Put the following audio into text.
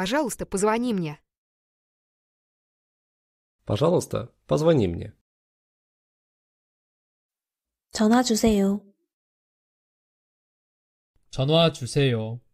Пожалуйста, позвони мне. Пожалуйста, позвони мне. 전화 주세요. 전화 주세요.